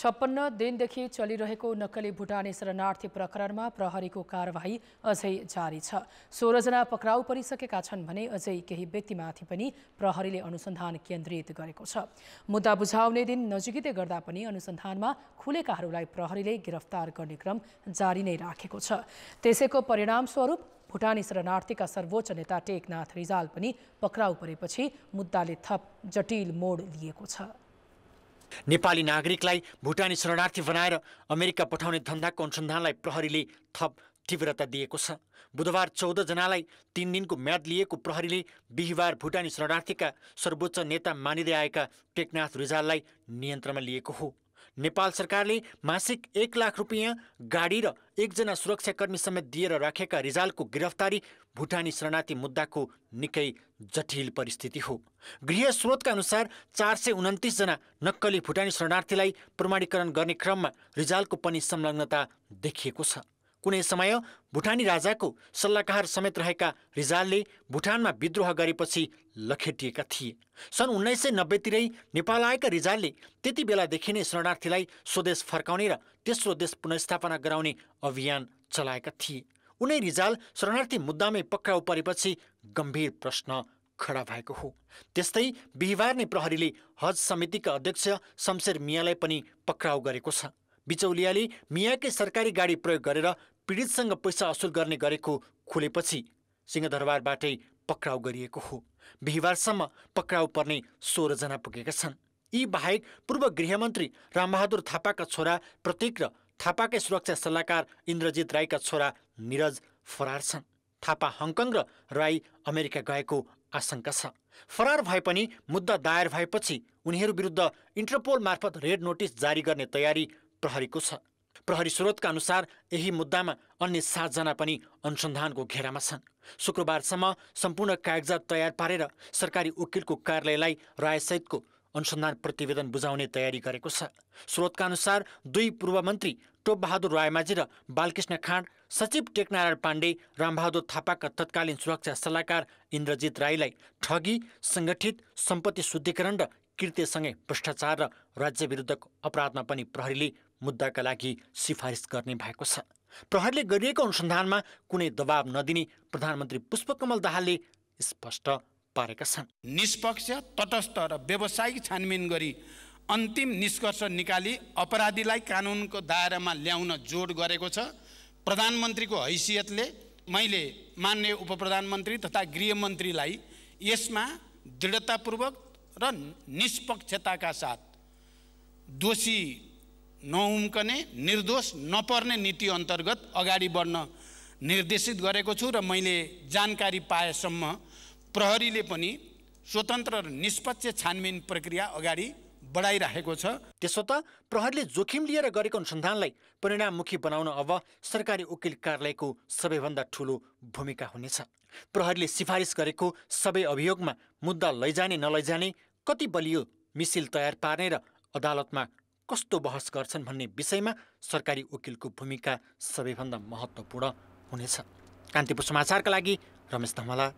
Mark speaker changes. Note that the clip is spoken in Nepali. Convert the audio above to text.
Speaker 1: छप्पन्न दिनदेखि चलिरहेको नक्कली भुटानी शरणार्थी प्रकरणमा प्रहरीको कारवाही अझै जारी छ सोह्रजना पक्राउ परिसकेका छन् भने अझै केही व्यक्तिमाथि पनि प्रहरीले अनुसन्धान केन्द्रित गरेको छ मुद्दा बुझाउने दिन नजिकै गर्दा पनि अनुसन्धानमा खुलेकाहरूलाई प्रहरीले गिरफ्तार गर्ने क्रम जारी नै राखेको छ त्यसैको परिणामस्वरूप भुटानी शरणार्थीका सर्वोच्च नेता टेकनाथ रिजाल पनि पक्राउ परेपछि मुद्दाले थप जटिल मोड लिएको छ
Speaker 2: नेपाली नागरिकलाई भुटानी शरणार्थी बनाएर अमेरिका पठाउने धन्दाको अनुसन्धानलाई प्रहरीले थप तीव्रता दिएको छ बुधबार चौधजनालाई तिन दिनको म्याद लिएको प्रहरीले बिहिबार भुटानी शरणार्थीका सर्वोच्च नेता मानिँदै आएका टेकनाथ रिजाललाई नियन्त्रणमा लिएको हो नेपाल सरकारले मासिक एक लाख रुपियाँ गाडी र एकजना सुरक्षाकर्मी समेत दिएर राखेका रिजालको गिरफ्तारी भुटानी शरणार्थी मुद्दाको निकै जटिल परिस्थिति हो गृह स्रोतका अनुसार चार सय उन्तिसजना नक्कली भुटानी शरणार्थीलाई प्रमाणीकरण गर्ने क्रममा रिजालको पनि संलग्नता देखिएको छ कुनै समय भुटानी राजाको सल्लाहकार समेत रहेका रिजालले भुटानमा विद्रोह गरेपछि लखेटिएका थिए सन् उन्नाइस सय नब्बेतिरै नेपाल आएका रिजालले त्यति बेलादेखि नै शरणार्थीलाई स्वदेश फर्काउने र तेस्रो देश पुनस्थापना गराउने अभियान चलाएका थिए उनै रिजाल शरणार्थी मुद्दामै पक्राउ परेपछि गम्भीर प्रश्न खडा भएको हो त्यस्तै बिहिबार नै प्रहरीले हज समितिका अध्यक्ष शमशेर मियालाई पनि पक्राउ गरेको छ बिचौलियाले मियाकै सरकारी गाडी प्रयोग गरेर पीडितसँग पैसा असुल गर्ने गरेको खुलेपछि सिंहदरबारबाटै पक्राउ गरिएको हो बिहिबारसम्म पक्राउ पर्ने सोह्रजना पुगेका छन् यी बाहेक पूर्व गृहमन्त्री रामबहादुर थापाका छोरा प्रतीक र थापाकै सुरक्षा सल्लाहकार इन्द्रजित राईका छोरा निरज फरार छन् थापा हङकङ र राई अमेरिका गएको आशंका छ फरार भए पनि मुद्दा दायर भएपछि उनीहरू विरुद्ध इन्टरपोल मार्फत रेड नोटिस जारी गर्ने तयारी प्रहरीको छ प्रहरी स्रोतका अनुसार यही मुद्दामा अन्य सातजना पनि अनुसन्धानको घेरामा छन् शुक्रबारसम्म सम्पूर्ण कागजात तयार पारेर सरकारी वकिलको कार्यालयलाई रायसहितको अनुसन्धान प्रतिवेदन बुझाउने तयारी गरेको छ स्रोतका अनुसार दुई पूर्व मन्त्री टोपबहादुर रायमाझी र बालकृष्ण खाँड सचिव टेकनारायण पाण्डे रामबहादुर थापाका तत्कालीन सुरक्षा सल्लाहकार इन्द्रजित राईलाई ठगी सङ्गठित सम्पत्ति शुद्धिकरण र कृत्यसँगै भ्रष्टाचार र राज्य विरुद्धको अपराधमा पनि प्रहरीले मुद्दाका लागि सिफारिस गर्ने भएको छ प्रहरीले गरिएको अनुसन्धानमा
Speaker 3: कुनै दबाव नदिने प्रधानमन्त्री पुष्पकमल दाहालले स्पष्ट पारेका छन् निष्पक्ष तटस्थ र व्यावसायिक छानबिन गरी अन्तिम निष्कर्ष निकाली अपराधीलाई कानुनको दायरामा ल्याउन जोड गरेको छ प्रधानमन्त्रीको हैसियतले मैले मान्य प्रधानमन्त्री तथा गृहमन्त्रीलाई यसमा दृढतापूर्वक र निष्पक्षताका साथ दोषी नउम्कने निर्दोष नपर्ने नीति अन्तर्गत अगाडि बढ्न निर्देशित गरेको छु र मैले जानकारी पाएसम्म प्रहरीले पनि स्वतन्त्र र निष्पक्ष छानबिन प्रक्रिया अगाडि बढाइराखेको छ त्यसो त प्रहरीले जोखिम लिएर गरेको अनुसन्धानलाई परिणाममुखी बनाउन अब सरकारी वकिल कार्यालयको
Speaker 2: सबैभन्दा ठुलो भूमिका हुनेछ प्रहरीले सिफारिस गरेको सबै अभियोगमा मुद्दा लैजाने नलैजाने कति बलियो मिसिल तयार पार्ने र अदालतमा कस्तो बहस गर्छन् भन्ने विषयमा सरकारी वकिलको भूमिका सबैभन्दा महत्त्वपूर्ण हुनेछ
Speaker 1: कान्तिपुर समाचारका लागि रमेश धमला